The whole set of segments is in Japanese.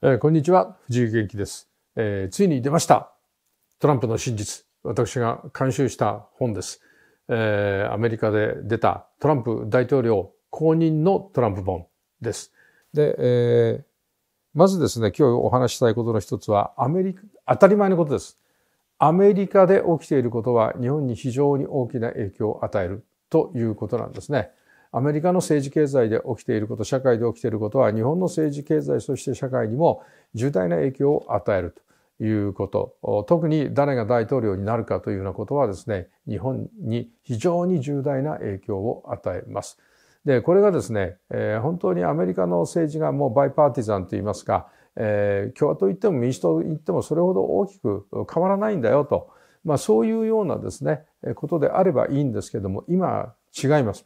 えー、こんにちは、藤井元気です、えー、ついに出ました。トランプの真実。私が監修した本です。えー、アメリカで出たトランプ大統領公認のトランプ本です。で、えー、まずですね、今日お話したいことの一つは、アメリカ、当たり前のことです。アメリカで起きていることは日本に非常に大きな影響を与えるということなんですね。アメリカの政治経済で起きていること社会で起きていることは日本の政治経済そして社会にも重大な影響を与えるということ特に誰が大統領になるかというようなことはですね日本に非常に重大な影響を与えます。でこれがですね、えー、本当にアメリカの政治がもうバイパーティザンといいますか、えー、共和党言っても民主党言ってもそれほど大きく変わらないんだよと、まあ、そういうようなですねことであればいいんですけども今違います。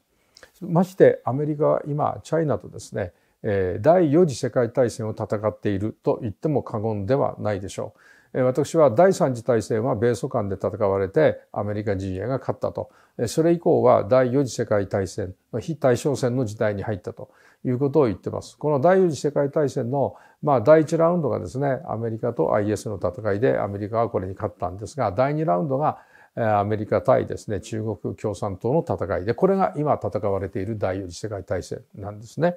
ましてアメリカは今チャイナとですね第4次世界大戦を戦っていると言っても過言ではないでしょう。私は第3次大戦は米ソ間で戦われてアメリカ陣営が勝ったと。それ以降は第4次世界大戦、非対称戦の時代に入ったということを言ってます。この第4次世界大戦の、まあ、第1ラウンドがですね、アメリカと IS の戦いでアメリカはこれに勝ったんですが、第2ラウンドがアメリカ対ですね、中国共産党の戦いで、これが今戦われている第四次世界大戦なんですね。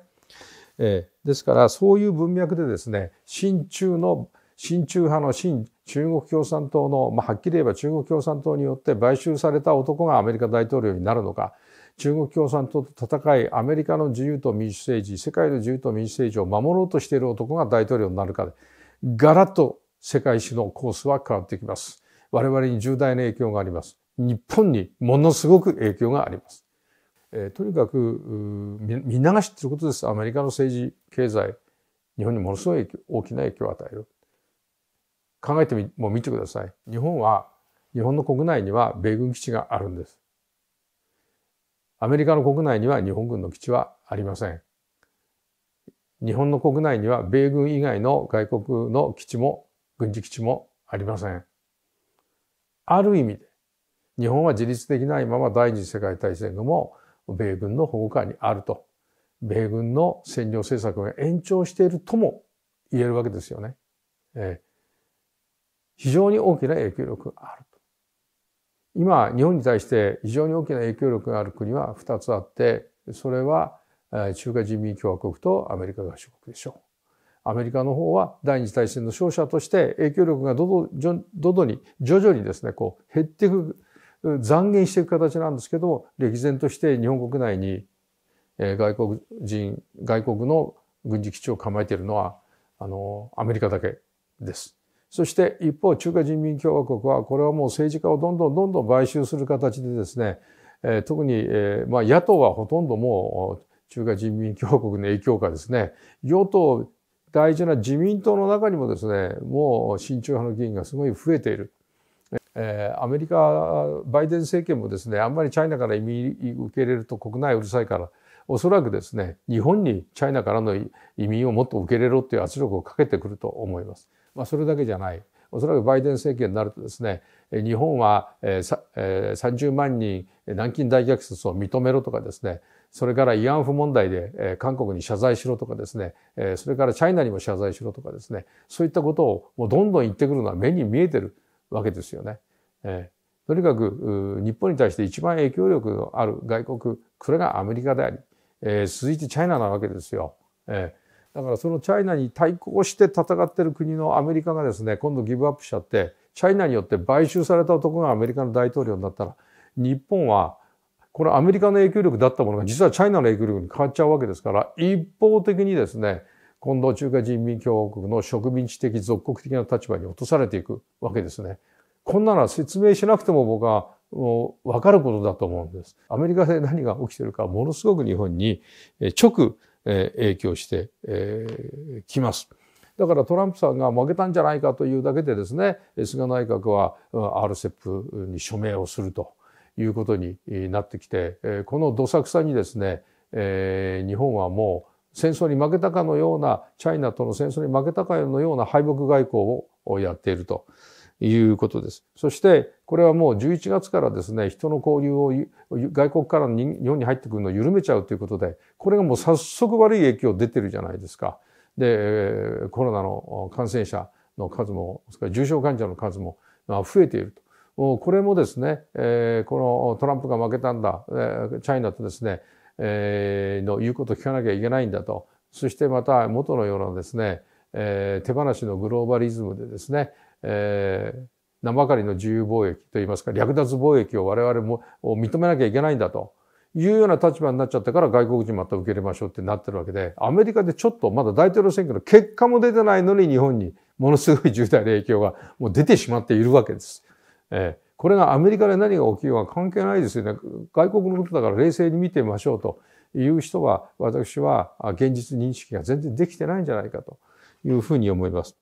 えー、ですから、そういう文脈でですね、親中の、親中派の親中国共産党の、まあ、はっきり言えば中国共産党によって買収された男がアメリカ大統領になるのか、中国共産党と戦い、アメリカの自由と民主政治、世界の自由と民主政治を守ろうとしている男が大統領になるかで、ガラッと世界史のコースは変わってきます。我々に重大な影響があります。日本にものすごく影響があります。えー、とにかく見流しということです。アメリカの政治、経済、日本にものすごい大きな影響を与える。考えてみ、もう見てください。日本は、日本の国内には米軍基地があるんです。アメリカの国内には日本軍の基地はありません。日本の国内には米軍以外の外国の基地も軍事基地もありません。ある意味で、日本は自立できないまま第二次世界大戦後も米軍の保護下にあると。米軍の占領政策が延長しているとも言えるわけですよね。えー、非常に大きな影響力があると。今、日本に対して非常に大きな影響力がある国は2つあって、それは中華人民共和国とアメリカ合衆国でしょう。アメリカの方は第二次大戦の勝者として影響力がどどに徐々にですねこう減っていく残減していく形なんですけども歴然として日本国内に外国人外国の軍事基地を構えているのはあのアメリカだけです。そして一方中華人民共和国はこれはもう政治家をどんどんどんどん買収する形でですね特に、まあ、野党はほとんどもう中華人民共和国の影響下ですね与党大事な自民党の中にもですね、もう親中派の議員がすごい増えている。えー、アメリカ、バイデン政権もですね、あんまりチャイナから移民受け入れると国内うるさいから、おそらくですね、日本にチャイナからの移民をもっと受け入れろっていう圧力をかけてくると思います。まあ、それだけじゃない。おそらくバイデン政権になるとですね、日本は30万人南京大虐殺を認めろとかですね、それから慰安婦問題で韓国に謝罪しろとかですね、それからチャイナにも謝罪しろとかですね、そういったことをもうどんどん言ってくるのは目に見えてるわけですよね。とにかく日本に対して一番影響力のある外国、これがアメリカであり、続いてチャイナなわけですよ。えーだからそのチャイナに対抗して戦ってる国のアメリカがですね今度ギブアップしちゃってチャイナによって買収された男がアメリカの大統領になったら日本はこれアメリカの影響力だったものが実はチャイナの影響力に変わっちゃうわけですから一方的にですね今度中華人民共和国の植民地的属国的な立場に落とされていくわけですね。こんなのは説明しなくても僕はもう分かることだと思うんです。アメリカで何が起きてるかものすごく日本に直えー、影響してえー、ます。だからトランプさんが負けたんじゃないかというだけでですね菅内閣は RCEP に署名をするということになってきてこのどさくさにですね、え日本はもう戦争に負けたかのようなチャイナとの戦争に負けたかのような敗北外交をやっていると。いうことです。そして、これはもう11月からですね、人の交流を外国から日本に入ってくるのを緩めちゃうということで、これがもう早速悪い影響出てるじゃないですか。で、コロナの感染者の数も、それから重症患者の数も増えていると。これもですね、このトランプが負けたんだ、チャイナとですね、の言うことを聞かなきゃいけないんだと。そしてまた元のようなですね、え手放しのグローバリズムでですね、えー、名ばかりの自由貿易といいますか、略奪貿易を我々も認めなきゃいけないんだというような立場になっちゃったから外国人また受け入れましょうってなってるわけで、アメリカでちょっとまだ大統領選挙の結果も出てないのに日本にものすごい重大な影響がもう出てしまっているわけです。えー、これがアメリカで何が起きようが関係ないですよね。外国のことだから冷静に見てみましょうという人は、私は現実認識が全然できてないんじゃないかというふうに思います。